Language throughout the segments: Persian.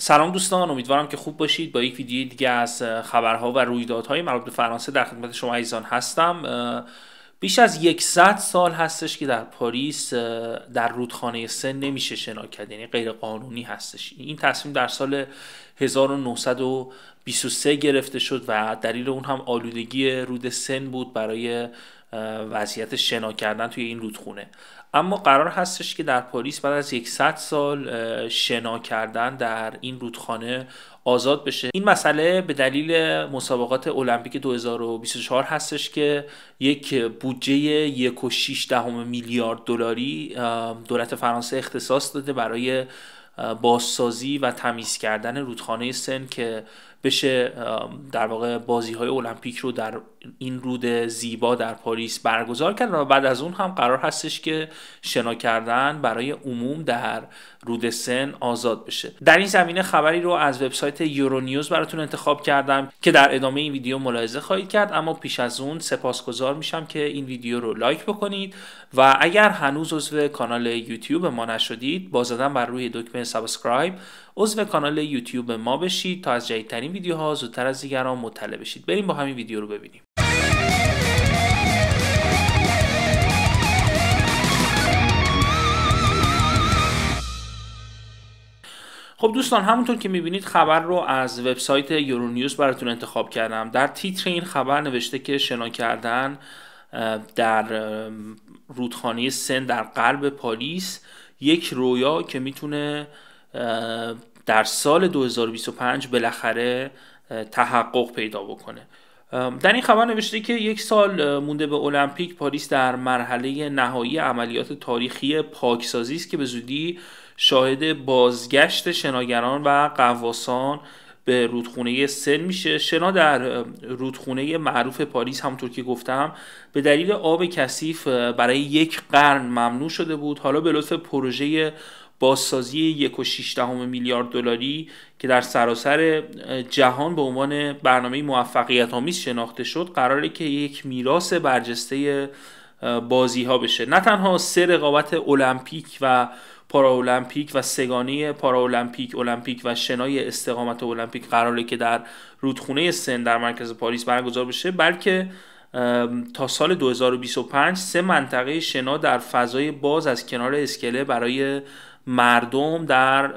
سلام دوستان امیدوارم که خوب باشید با یک ویدیو دیگه از خبرها و رویدادهای مربوط به فرانسه در خدمت شما عزیزان هستم بیش از 100 سال هستش که در پاریس در رودخانه سن نمیشه شنا کرد یعنی غیر قانونی هستش این تصمیم در سال 1923 گرفته شد و دلیل اون هم آلودگی رود سن بود برای وضعیت شنا کردن توی این رودخونه اما قرار هستش که در پاریس بعد از 100 سال شنا کردن در این رودخانه آزاد بشه این مسئله به دلیل مسابقات المپیک 2024 هستش که یک بودجه 1.6 دهم میلیارد دلاری دولت فرانسه اختصاص داده برای بازسازی و تمیز کردن رودخانه سن که بشه در واقع بازی های المپیک رو در این رود زیبا در پاریس برگزار کرد و بعد از اون هم قرار هستش که شنا کردن برای عموم در رود سن آزاد بشه در این زمینه خبری رو از وبسایت یورونیوز براتون انتخاب کردم که در ادامه این ویدیو ملاحظه خواهید کرد اما پیش از اون سپاسگزار میشم که این ویدیو رو لایک بکنید و اگر هنوز عضو کانال یوتیوب ما نشدید با زدن بر روی دکمه سابسکرایب عضو کانال یوتیوب ما بشید تا از جدیدترین این ها زودتر از دیگران مطلع بشید بریم با همین ویدیو رو ببینیم خب دوستان همونطور که میبینید خبر رو از وبسایت یورونیوز براتون انتخاب کردم در تیتر این خبر نوشته که شنا کردن در رودخانه سن در قلب پاریس یک رویا که میتونه در سال 2025 بالاخره تحقق پیدا بکنه در این خبر نوشته که یک سال مونده به المپیک پاریس در مرحله نهایی عملیات تاریخی پاکسازی است که به زودی شاهد بازگشت شناگران و قواسان به رودخونه سن میشه شنا در رودخونه معروف پاریس همونطور که گفتم به دلیل آب کثیف برای یک قرن ممنوع شده بود حالا به لطف پروژه بازسازی یک و میلیارد دلاری که در سراسر جهان به عنوان برنامه موفقیت آمیز شناخته شد قراره که یک میراث برجسته بازی ها بشه نه تنها سه رقابت المپیک و المپیک و سگانه پاراولمپیک المپیک و شنای استقامت المپیک قراره که در رودخونه سن در مرکز پاریس برگزار بشه بلکه تا سال 2025 سه منطقه شنا در فضای باز از کنار اسکله برای مردم در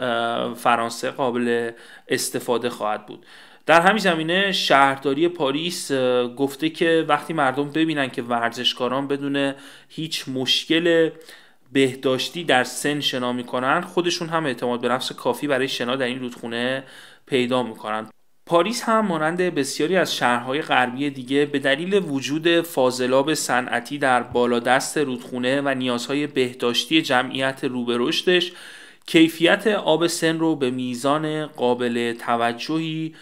فرانسه قابل استفاده خواهد بود در همین زمینه شهرداری پاریس گفته که وقتی مردم ببینن که ورزشکاران بدون هیچ مشکل بهداشتی در سن شنا میکنن خودشون هم اعتماد به نفس کافی برای شنا در این رودخونه پیدا میکنن پاریس هم مانند بسیاری از شهرهای غربی دیگه به دلیل وجود فاضلاب صنعتی در بالادست رودخونه و نیازهای بهداشتی جمعیت روبرشتش کیفیت آب سن رو به میزان قابل توجهی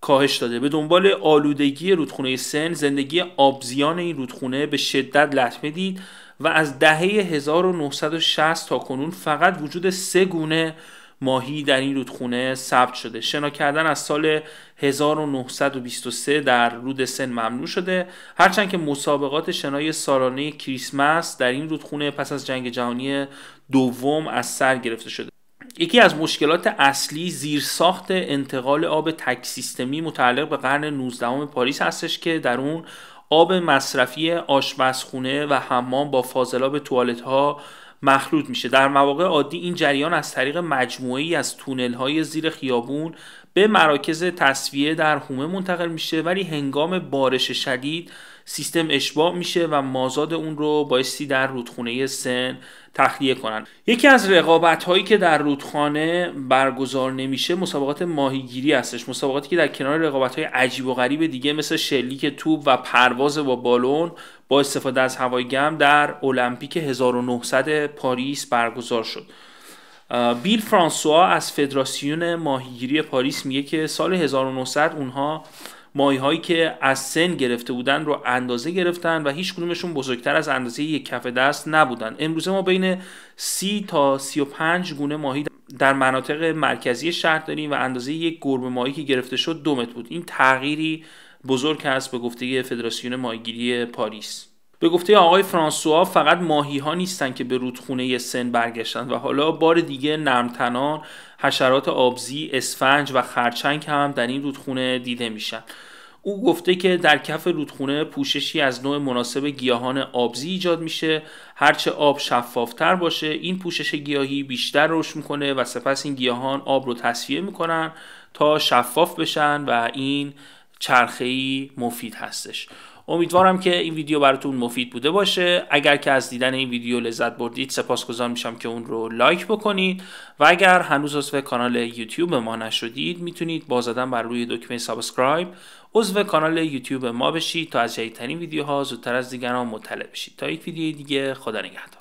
کاهش داده به دنبال آلودگی رودخونه سن زندگی آبزیان این رودخونه به شدت لطمه دید و از دهه 1960 تا کنون فقط وجود سه گونه ماهی در این رودخونه ثبت شده شنا کردن از سال 1923 در رود سن ممنوع شده هرچند که مسابقات شنای سالانه کریسمس در این رودخونه پس از جنگ جهانی دوم از سر گرفته شده یکی از مشکلات اصلی زیرساخت انتقال آب تک سیستمی متعلق به قرن 19 پاریس هستش که در اون آب مصرفی آشپزخونه و حمام با فاضلاب توالت ها مخلوط میشه در مواقع عادی این جریان از طریق ای از تونل های زیر خیابون به مراکز تصویه در هومه منتقل میشه ولی هنگام بارش شدید سیستم اشباع میشه و مازاد اون رو بایستی در رودخونه سن تخلیه کنن یکی از رقابت هایی که در رودخانه برگزار نمیشه مسابقات ماهیگیری هستش مسابقاتی که در کنار رقابت های عجیب و غریب دیگه مثل شلیک توپ و پرواز با بالون با استفاده از هوای گم در المپیک 1900 پاریس برگزار شد بیل فرانسوا از فدراسیون ماهیگیری پاریس میگه که سال 1900 اونها ماهی هایی که از سن گرفته بودن رو اندازه گرفتن و هیچ کدومشون بزرگتر از اندازه یک کف دست نبودن امروزه ما بین 30 تا 35 گونه ماهی در مناطق مرکزی شهر داریم و اندازه یک گربه ماهی که گرفته شد دومت متر بود این تغییری بزرگ هست به گفته فدراسیون ماهیگیری پاریس به گفته آقای فرانسوا فقط ماهی ها نیستن که به رودخونه سن برگشتن و حالا بار دیگه نرمتنان حشرات آبزی، اسفنج و خرچنگ هم در این رودخونه دیده میشن. او گفته که در کف رودخونه پوششی از نوع مناسب گیاهان آبزی ایجاد میشه هرچه آب شفافتر باشه این پوشش گیاهی بیشتر رشد میکنه و سپس این گیاهان آب رو تصفیه میکنن تا شفاف بشن و این چرخهی مفید هستش امیدوارم که این ویدیو براتون مفید بوده باشه اگر که از دیدن این ویدیو لذت بردید سپاسگزار میشم که اون رو لایک بکنید و اگر هنوز عضو کانال یوتیوب ما نشدید میتونید با زدن بر روی دکمه سابسکرایب عضو کانال یوتیوب ما بشید تا از جدیدترین ویدیوها زودتر از دیگران مطلع بشید تا یک ویدیو دیگه خدا نگهدار